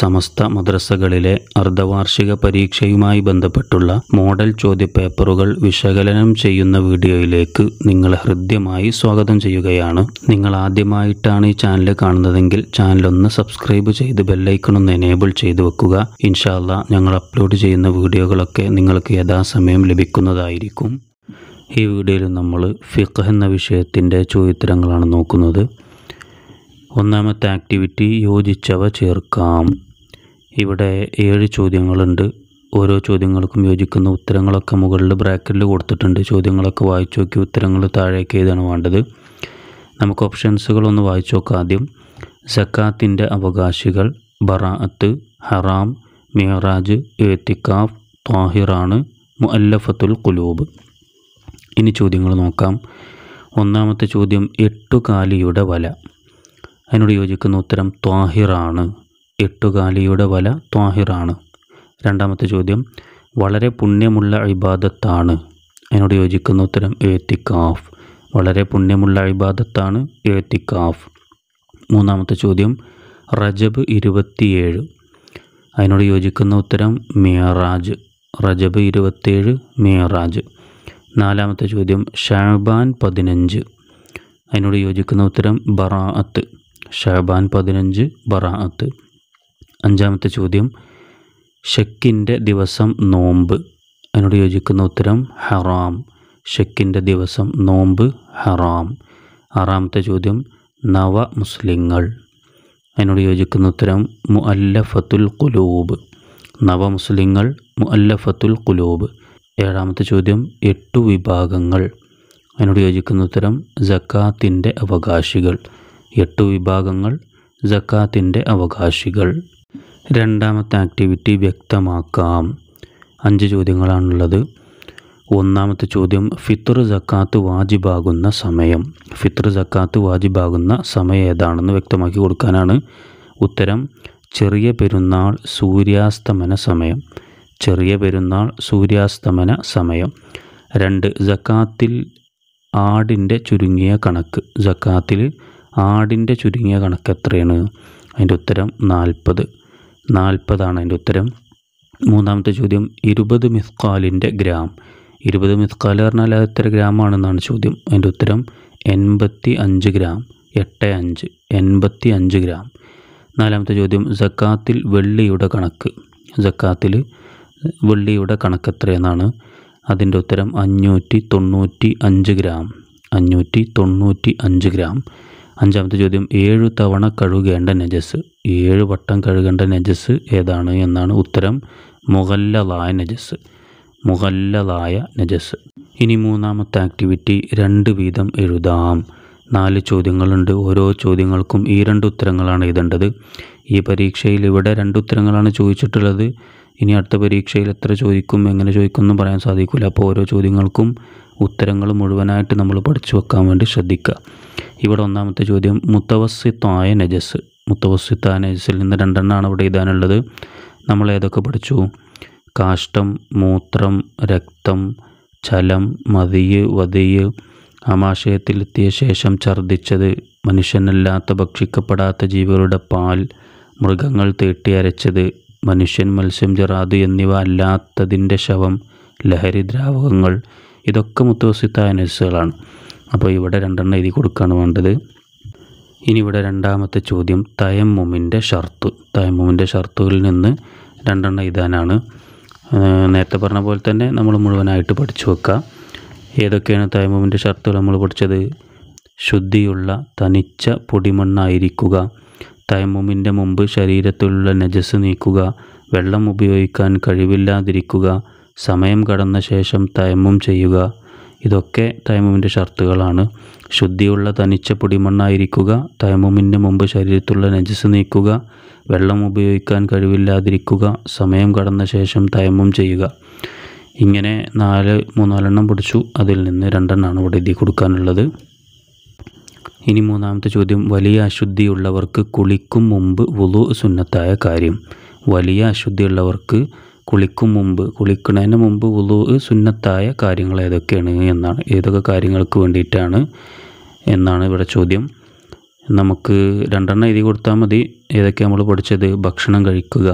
സമസ്ത മദ്രസകളിലെ അർദ്ധവാർഷിക പരീക്ഷയുമായി ബന്ധപ്പെട്ടുള്ള മോഡൽ ചോദ്യപേപ്പറുകൾ വിശകലനം ചെയ്യുന്ന വീഡിയോയിലേക്ക് നിങ്ങളെ ഹൃദ്യമായി സ്വാഗതം ചെയ്യുകയാണ് നിങ്ങൾ ആദ്യമായിട്ടാണ് ഈ ചാനൽ കാണുന്നതെങ്കിൽ ചാനലൊന്ന് സബ്സ്ക്രൈബ് ചെയ്ത് ബെല്ലൈക്കണൊന്ന് എനേബിൾ ചെയ്തു വെക്കുക ഇൻഷാല്ല ഞങ്ങൾ അപ്ലോഡ് ചെയ്യുന്ന വീഡിയോകളൊക്കെ നിങ്ങൾക്ക് യഥാസമയം ലഭിക്കുന്നതായിരിക്കും ഈ വീഡിയോയിൽ നമ്മൾ ഫിഖ് എന്ന വിഷയത്തിൻ്റെ ചോദ്യത്തരങ്ങളാണ് നോക്കുന്നത് ഒന്നാമത്തെ ആക്ടിവിറ്റി യോജിച്ചവ ചേർക്കാം ഇവിടെ ഏഴ് ചോദ്യങ്ങളുണ്ട് ഓരോ ചോദ്യങ്ങൾക്കും യോജിക്കുന്ന ഉത്തരങ്ങളൊക്കെ മുകളിൽ ബ്രാക്കറ്റിൽ കൊടുത്തിട്ടുണ്ട് ചോദ്യങ്ങളൊക്കെ വായിച്ചു നോക്കി ഉത്തരങ്ങൾ താഴേക്ക് ഏതാണ് വേണ്ടത് നമുക്ക് ഓപ്ഷൻസുകളൊന്ന് വായിച്ചു നോക്കാം ആദ്യം സക്കാത്തിൻ്റെ അവകാശികൾ ബറാഅത്ത് ഹറാം മിഹറാജ് ഏത്തിക്കാഫ് താഹിറാണ് മുഅല്ലഫത്തുൽ കുലൂബ് ഇനി ചോദ്യങ്ങൾ നോക്കാം ഒന്നാമത്തെ ചോദ്യം എട്ടുകാലിയുടെ വല അതിനോട് യോജിക്കുന്ന ഉത്തരം ത്വാഹിറാണ് എട്ടുകാലിയുടെ വല ത്വാഹിറാണ് രണ്ടാമത്തെ ചോദ്യം വളരെ പുണ്യമുള്ള ഇബാദത്താണ് അതിനോട് യോജിക്കുന്ന ഉത്തരം ഏത്തിക്കാഫ് വളരെ പുണ്യമുള്ള ഇബാദത്താണ് ഏത്തിക്കാഫ് മൂന്നാമത്തെ ചോദ്യം റജബ് ഇരുപത്തിയേഴ് അതിനോട് യോജിക്കുന്ന ഉത്തരം മിയറാജ് റജബ് ഇരുപത്തിയേഴ് മിയറാജ് നാലാമത്തെ ചോദ്യം ഷാബാൻ പതിനഞ്ച് അതിനോട് യോജിക്കുന്ന ഉത്തരം ബറാഅത്ത് ഷാബാൻ പതിനഞ്ച് ബറാഅത്ത് അഞ്ചാമത്തെ ചോദ്യം ഷെക്കിൻ്റെ ദിവസം നോമ്പ് അതിനോട് യോജിക്കുന്ന ഉത്തരം ഹറാം ഷെക്കിൻ്റെ ദിവസം നോമ്പ് ഹറാം ആറാമത്തെ ചോദ്യം നവ മുസ്ലിങ്ങൾ അതിനോട് യോജിക്കുന്ന ഉത്തരം മുഅല്ലഫത്തുൽ കുലൂബ് നവ മുസ്ലിങ്ങൾ മുഅല്ലഫത്തുൽ കുലൂബ് ഏഴാമത്തെ ചോദ്യം എട്ടു വിഭാഗങ്ങൾ അതിനോട് യോജിക്കുന്ന ഉത്തരം ജക്കാത്തിൻ്റെ അവകാശികൾ എട്ട് വിഭാഗങ്ങൾ ജക്കാത്തിൻ്റെ അവകാശികൾ രണ്ടാമത്തെ ആക്ടിവിറ്റി വ്യക്തമാക്കാം അഞ്ച് ചോദ്യങ്ങളാണുള്ളത് ഒന്നാമത്തെ ചോദ്യം ഫിത്തർ ജക്കാത്ത് വാജിബാകുന്ന സമയം ഫിത്തർ ജക്കാത്ത് വാജിബാകുന്ന സമയം ഏതാണെന്ന് വ്യക്തമാക്കി കൊടുക്കാനാണ് ഉത്തരം ചെറിയ പെരുന്നാൾ സൂര്യാസ്തമന സമയം ചെറിയ പെരുന്നാൾ സൂര്യാസ്തമന സമയം രണ്ട് ജക്കാത്തിൽ ആടിൻ്റെ ചുരുങ്ങിയ കണക്ക് ജക്കാത്തിൽ ആടിൻ്റെ ചുരുങ്ങിയ കണക്ക് എത്രയാണ് അതിൻ്റെ ഉത്തരം നാൽപ്പത് നാൽപ്പതാണ് അതിൻ്റെ ഉത്തരം മൂന്നാമത്തെ ചോദ്യം ഇരുപത് മിസ്കാലിൻ്റെ ഗ്രാം ഇരുപത് മിസ്കാൽ പറഞ്ഞാൽ അത് എത്ര ഗ്രാമാണെന്നാണ് ചോദ്യം അതിൻ്റെ ഉത്തരം എൺപത്തി അഞ്ച് ഗ്രാം എട്ട് അഞ്ച് എൺപത്തി അഞ്ച് ഗ്രാം നാലാമത്തെ ചോദ്യം സക്കാത്തിൽ വെള്ളിയുടെ കണക്ക് സക്കാത്തിൽ വെള്ളിയുടെ കണക്ക് എത്രയെന്നാണ് അതിൻ്റെ ഉത്തരം അഞ്ഞൂറ്റി തൊണ്ണൂറ്റി അഞ്ച് ഗ്രാം അഞ്ഞൂറ്റി തൊണ്ണൂറ്റി അഞ്ച് ഗ്രാം അഞ്ചാമത്തെ ചോദ്യം ഏഴു തവണ കഴുകേണ്ട നജസ് ഏഴ് വട്ടം കഴുകേണ്ട നജസ് ഏതാണ് എന്നാണ് ഉത്തരം മുഗല്ലതായ നജസ് മുഗല്ലതായ നജസ് ഇനി മൂന്നാമത്തെ ആക്ടിവിറ്റി രണ്ട് വീതം എഴുതാം നാല് ചോദ്യങ്ങളുണ്ട് ഓരോ ചോദ്യങ്ങൾക്കും ഈ രണ്ട് ഉത്തരങ്ങളാണ് എഴുതേണ്ടത് ഈ പരീക്ഷയിൽ ഇവിടെ രണ്ട് ഉത്തരങ്ങളാണ് ചോദിച്ചിട്ടുള്ളത് ഇനി അടുത്ത പരീക്ഷയിൽ എത്ര ചോദിക്കും എങ്ങനെ ചോദിക്കും പറയാൻ സാധിക്കില്ല അപ്പോൾ ഓരോ ചോദ്യങ്ങൾക്കും ഉത്തരങ്ങൾ മുഴുവനായിട്ട് നമ്മൾ പഠിച്ചു വെക്കാൻ വേണ്ടി ശ്രദ്ധിക്കുക ഇവിടെ ഒന്നാമത്തെ ചോദ്യം മുത്തവസിത്തായ നജസ് മുത്തവസിത്തായ നജസിൽ നിന്ന് രണ്ടെണ്ണമാണ് ഇവിടെ എഴുതാനുള്ളത് നമ്മൾ ഏതൊക്കെ പഠിച്ചു കാഷ്ടം മൂത്രം രക്തം ചലം മതിയ് വതിയ് ആമാശയത്തിലെത്തിയ ശേഷം ഛർദ്ദിച്ചത് മനുഷ്യനല്ലാത്ത ഭക്ഷിക്കപ്പെടാത്ത ജീവികളുടെ പാൽ മൃഗങ്ങൾ തീട്ടി അരച്ചത് മനുഷ്യൻ മത്സ്യം ജറാദ് എന്നിവ അല്ലാത്തതിൻ്റെ ശവം ലഹരി ദ്രാവകങ്ങൾ ഇതൊക്കെ മുത്തവസിത്ത നജസ്സുകളാണ് അപ്പോൾ ഇവിടെ രണ്ടെണ്ണം എഴുതി കൊടുക്കുകയാണ് വേണ്ടത് ഇനി ഇവിടെ രണ്ടാമത്തെ ചോദ്യം തയമ്മുമിൻ്റെ ഷർത്ത് തയമ്മുമിൻ്റെ ഷർത്തുകളിൽ നിന്ന് രണ്ടെണ്ണം എഴുതാനാണ് നേരത്തെ പറഞ്ഞ പോലെ തന്നെ നമ്മൾ മുഴുവനായിട്ട് പഠിച്ചു വെക്കുക ഏതൊക്കെയാണ് തയമ്മുമിൻ്റെ ഷർത്തുകൾ നമ്മൾ പഠിച്ചത് ശുദ്ധിയുള്ള തനിച്ച പൊടിമണ്ണായിരിക്കുക തൈമുമിൻ്റെ മുമ്പ് ശരീരത്തിലുള്ള നജസ് നീക്കുക വെള്ളം ഉപയോഗിക്കാൻ കഴിവില്ലാതിരിക്കുക സമയം കടന്ന ശേഷം തൈമും ചെയ്യുക ഇതൊക്കെ തൈമുമിൻ്റെ ഷർത്തുകളാണ് ശുദ്ധിയുള്ള തനിച്ച പൊടിമണ്ണായിരിക്കുക തൈമുമിൻ്റെ മുമ്പ് ശരീരത്തുള്ള നജസ് നീക്കുക വെള്ളം ഉപയോഗിക്കാൻ കഴിവില്ലാതിരിക്കുക സമയം കടന്ന ശേഷം തൈമും ചെയ്യുക ഇങ്ങനെ നാല് മൂന്നാലെണ്ണം പിടിച്ചു അതിൽ നിന്ന് രണ്ടെണ്ണമാണ് ഇവിടെ എഴുതി കൊടുക്കാനുള്ളത് ഇനി മൂന്നാമത്തെ ചോദ്യം വലിയ അശുദ്ധിയുള്ളവർക്ക് കുളിക്കും മുമ്പ് വുളു സുന്നത്തായ കാര്യം വലിയ അശുദ്ധിയുള്ളവർക്ക് കുളിക്കും മുമ്പ് കുളിക്കുന്നതിന് മുമ്പ് ഉളു സുന്നത്തായ കാര്യങ്ങൾ ഏതൊക്കെയാണ് എന്നാണ് ഏതൊക്കെ കാര്യങ്ങൾക്ക് വേണ്ടിയിട്ടാണ് എന്നാണ് ഇവിടെ ചോദ്യം നമുക്ക് രണ്ടെണ്ണം എഴുതി കൊടുത്താൽ മതി ഏതൊക്കെ നമ്മൾ പഠിച്ചത് ഭക്ഷണം കഴിക്കുക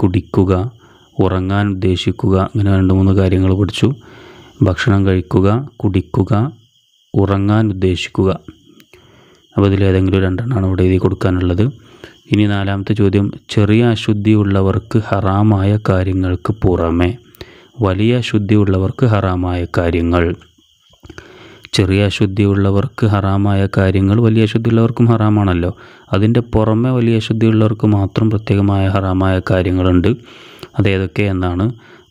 കുടിക്കുക ഉറങ്ങാൻ ഉദ്ദേശിക്കുക അങ്ങനെ രണ്ട് മൂന്ന് കാര്യങ്ങൾ പഠിച്ചു ഭക്ഷണം കഴിക്കുക കുടിക്കുക ഉറങ്ങാൻ ഉദ്ദേശിക്കുക അപ്പോൾ ഇതിൽ ഏതെങ്കിലും രണ്ടെണ്ണമാണ് ഇവിടെ എഴുതി കൊടുക്കാനുള്ളത് ഇനി നാലാമത്തെ ചോദ്യം ചെറിയ അശുദ്ധിയുള്ളവർക്ക് ഹറാമായ കാര്യങ്ങൾക്ക് പുറമെ വലിയ അശുദ്ധിയുള്ളവർക്ക് ഹറാമായ കാര്യങ്ങൾ ചെറിയ അശുദ്ധിയുള്ളവർക്ക് ഹറാമായ കാര്യങ്ങൾ വലിയ അശുദ്ധിയുള്ളവർക്കും ഹറാമാണല്ലോ അതിൻ്റെ പുറമെ വലിയ അശുദ്ധിയുള്ളവർക്ക് മാത്രം പ്രത്യേകമായ ഹറാമായ കാര്യങ്ങളുണ്ട് അതേതൊക്കെ എന്നാണ്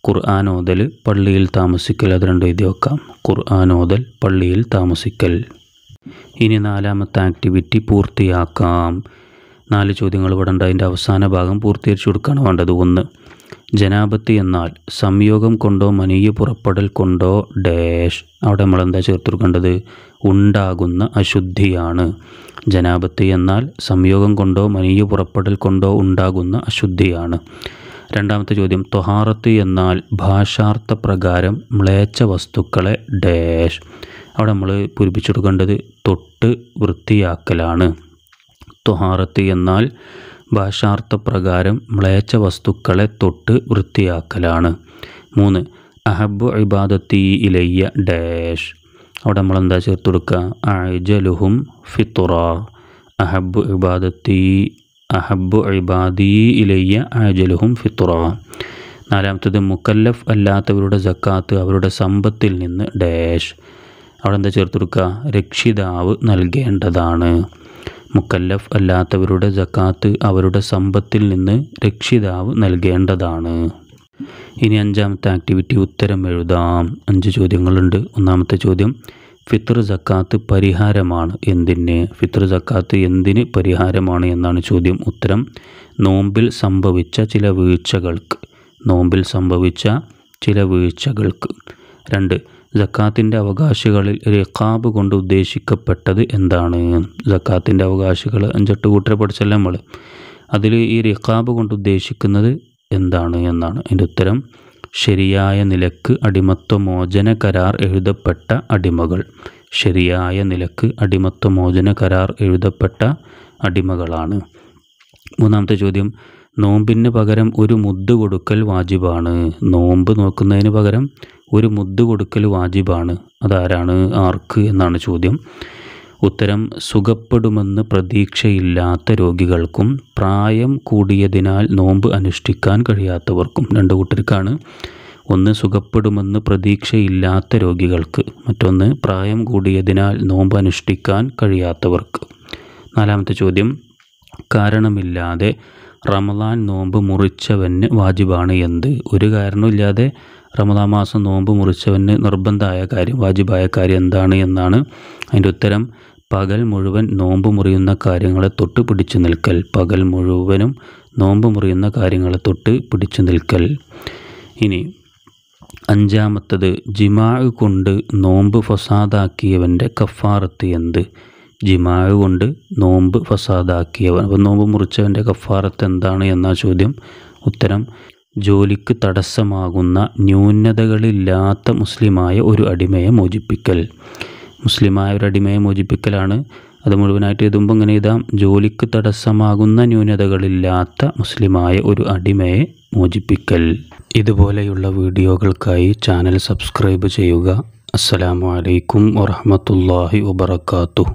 ഖുർആാനോതൽ പള്ളിയിൽ താമസിക്കൽ അത് രണ്ടും എഴുതി വെക്കാം ഖുർആാനോതൽ പള്ളിയിൽ താമസിക്കൽ ഇനി നാലാമത്തെ ആക്ടിവിറ്റി പൂർത്തിയാക്കാം നാല് ചോദ്യങ്ങൾ ഇവിടെ ഉണ്ട് അതിൻ്റെ അവസാന ഭാഗം പൂർത്തീകരിച്ചു കൊടുക്കുകയാണ് വേണ്ടത് ഒന്ന് ജനാപത്തി എന്നാൽ സംയോഗം കൊണ്ടോ മനീയ പുറപ്പെടൽ കൊണ്ടോ ഡാഷ് അവിടെ നമ്മൾ എന്താ ചേർത്ത് ഉണ്ടാകുന്ന അശുദ്ധിയാണ് ജനാപത്തി എന്നാൽ സംയോഗം കൊണ്ടോ മനീയ പുറപ്പെടൽ കൊണ്ടോ ഉണ്ടാകുന്ന അശുദ്ധിയാണ് രണ്ടാമത്തെ ചോദ്യം തൊഹാറത്ത് എന്നാൽ ഭാഷാർത്ഥ പ്രകാരം മ്ലേച്ച വസ്തുക്കളെ ഡാഷ് അവിടെ നമ്മൾ പൂരിപ്പിച്ചെടുക്കേണ്ടത് തൊട്ട് വൃത്തിയാക്കലാണ് തുഹാറത്ത് എന്നാൽ പ്രകാരം മ്ലേച്ഛ വസ്തുക്കളെ തൊട്ട് വൃത്തിയാക്കലാണ് മൂന്ന് അഹബു ഇബാദത്തി ഇലയ്യ ഡാഷ് അവിടെ നമ്മൾ എന്താ ചേർത്ത് കൊടുക്കുക അജലുഹും ഫിത്തുറ അഹബു ഇബാദത്തി അഹബു ഇബാദി ഇലയ്യ അജലുഹും ഫിത്തുറ നാലാമത്തത് മുക്കല്ലഫ് അല്ലാത്തവരുടെ ജക്കാത്ത് അവരുടെ സമ്പത്തിൽ നിന്ന് ഡാഷ് അവിടെ എന്താ ചേർത്ത് കൊടുക്കുക രക്ഷിതാവ് നൽകേണ്ടതാണ് മുക്കല്ലഫ് അല്ലാത്തവരുടെ ജക്കാത്ത് അവരുടെ സമ്പത്തിൽ നിന്ന് രക്ഷിതാവ് നൽകേണ്ടതാണ് ഇനി അഞ്ചാമത്തെ ആക്ടിവിറ്റി ഉത്തരം എഴുതാം അഞ്ച് ചോദ്യങ്ങളുണ്ട് ഒന്നാമത്തെ ചോദ്യം ഫിത്ർ ജക്കാത്ത് പരിഹാരമാണ് എന്തിന് ഫിത്ർ ജക്കാത്ത് എന്തിന് പരിഹാരമാണ് എന്നാണ് ചോദ്യം ഉത്തരം നോമ്പിൽ സംഭവിച്ച ചില വീഴ്ചകൾക്ക് നോമ്പിൽ സംഭവിച്ച ചില വീഴ്ചകൾക്ക് രണ്ട് ജക്കാത്തിൻ്റെ അവകാശികളിൽ റിഖാബ് കൊണ്ട് ഉദ്ദേശിക്കപ്പെട്ടത് എന്താണ് ജക്കാത്തിൻ്റെ അവകാശികൾ അഞ്ചെട്ട് കൂട്ടരെ പഠിച്ചല്ലേ നമ്മൾ അതിൽ ഈ റിഖാബ് കൊണ്ട് ഉദ്ദേശിക്കുന്നത് എന്താണ് എന്നാണ് അതിൻ്റെ ഉത്തരം ശരിയായ നിലക്ക് അടിമത്വമോചന കരാർ എഴുതപ്പെട്ട അടിമകൾ ശരിയായ നിലക്ക് അടിമത്വമോചന കരാർ എഴുതപ്പെട്ട അടിമകളാണ് മൂന്നാമത്തെ ചോദ്യം നോമ്പിന് പകരം ഒരു മുദ്ദ് കൊടുക്കൽ വാജിബാണ് നോമ്പ് നോക്കുന്നതിന് പകരം ഒരു മുദ്ദ് കൊടുക്കൽ വാജിബാണ് അതാരാണ് ആർക്ക് എന്നാണ് ചോദ്യം ഉത്തരം സുഖപ്പെടുമെന്ന് പ്രതീക്ഷയില്ലാത്ത രോഗികൾക്കും പ്രായം കൂടിയതിനാൽ നോമ്പ് അനുഷ്ഠിക്കാൻ കഴിയാത്തവർക്കും രണ്ട് കൂട്ടർക്കാണ് ഒന്ന് സുഖപ്പെടുമെന്ന് പ്രതീക്ഷയില്ലാത്ത രോഗികൾക്ക് മറ്റൊന്ന് പ്രായം കൂടിയതിനാൽ നോമ്പ് അനുഷ്ഠിക്കാൻ കഴിയാത്തവർക്ക് നാലാമത്തെ ചോദ്യം കാരണമില്ലാതെ റമദാൻ നോമ്പ് മുറിച്ചവന് വാജിബാണ് എന്ത് ഒരു കാരണമില്ലാതെ റമദാൻ മാസം നോമ്പ് മുറിച്ചവന് നിർബന്ധമായ കാര്യം വാജിബായ കാര്യം എന്താണ് എന്നാണ് അതിൻ്റെ ഉത്തരം പകൽ മുഴുവൻ നോമ്പ് മുറിയുന്ന കാര്യങ്ങളെ തൊട്ട് പിടിച്ചു നിൽക്കൽ പകൽ മുഴുവനും നോമ്പ് മുറിയുന്ന കാര്യങ്ങളെ തൊട്ട് പിടിച്ചു നിൽക്കൽ ഇനി അഞ്ചാമത്തത് ജിമാ കൊണ്ട് നോമ്പ് ഫസാദാക്കിയവൻ്റെ കഫാറത്ത് എന്ത് ജിമാവ് കൊണ്ട് നോമ്പ് ഫസാദാക്കിയവൻ അപ്പോൾ നോമ്പ് മുറിച്ചവൻ്റെ കഫാറത്ത് എന്താണ് എന്ന ചോദ്യം ഉത്തരം ജോലിക്ക് തടസ്സമാകുന്ന ന്യൂനതകളില്ലാത്ത മുസ്ലിമായ ഒരു അടിമയെ മോചിപ്പിക്കൽ മുസ്ലിമായ ഒരു അടിമയെ മോചിപ്പിക്കലാണ് അത് മുഴുവനായിട്ട് എഴുതുമ്പോൾ ഇങ്ങനെ എഴുതാം ജോലിക്ക് തടസ്സമാകുന്ന ന്യൂനതകളില്ലാത്ത മുസ്ലിമായ ഒരു അടിമയെ മോചിപ്പിക്കൽ ഇതുപോലെയുള്ള വീഡിയോകൾക്കായി ചാനൽ സബ്സ്ക്രൈബ് ചെയ്യുക അസ്സലാമു അലൈക്കും വറഹമത്തല്ലാഹി വബർക്കാത്തു